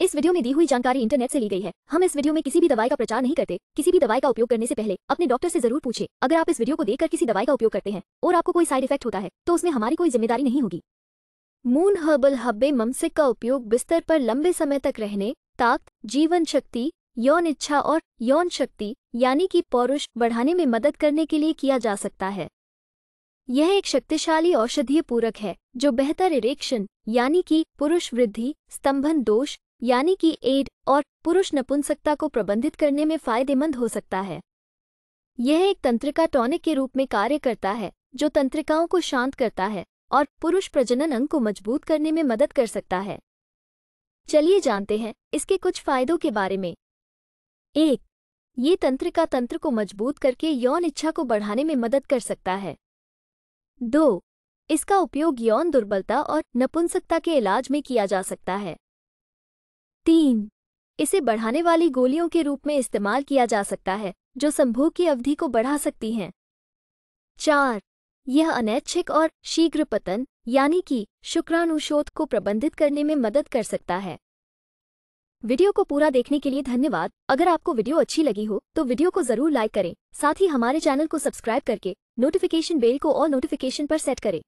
इस वीडियो में दी हुई जानकारी इंटरनेट से ली गई है हम इस वीडियो में किसी भी दवाई का प्रचार नहीं करते किसी भी दवाई का उपयोग करने से पहले अपने डॉक्टर से जरूर पूछे अगर आप इस वीडियो को देखकर किसी दवाई का उपयोग करते हैं और आपको कोई साइड इफेक्ट होता है तो उसमें हमारी कोई जिम्मेदारी नहीं होगी मून हर्बल हब्बे ममसिक का उपयोग बिस्तर पर लंबे समय तक रहने ताकत जीवन शक्ति यौन इच्छा और यौन शक्ति यानी कि पौरुष बढ़ाने में मदद करने के लिए किया जा सकता है यह एक शक्तिशाली औषधीय पूरक है जो बेहतर इरेक्शन यानी कि पुरुष वृद्धि स्तंभन दोष यानी कि एड और पुरुष नपुंसकता को प्रबंधित करने में फायदेमंद हो सकता है यह एक तंत्रिका टॉनिक के रूप में कार्य करता है जो तंत्रिकाओं को शांत करता है और पुरुष प्रजनन अंग को मजबूत करने में मदद कर सकता है चलिए जानते हैं इसके कुछ फायदों के बारे में एक ये तंत्रिका तंत्र को मजबूत करके यौन इच्छा को बढ़ाने में मदद कर सकता है दो इसका उपयोग यौन दुर्बलता और नपुंसकता के इलाज में किया जा सकता है तीन इसे बढ़ाने वाली गोलियों के रूप में इस्तेमाल किया जा सकता है जो संभोग की अवधि को बढ़ा सकती हैं चार यह अनैच्छिक और शीघ्र पतन यानी कि शुक्राणुशोध को प्रबंधित करने में मदद कर सकता है वीडियो को पूरा देखने के लिए धन्यवाद अगर आपको वीडियो अच्छी लगी हो तो वीडियो को जरूर लाइक करें साथ ही हमारे चैनल को सब्सक्राइब करके नोटिफिकेशन बेल को और नोटिफिकेशन पर सेट करें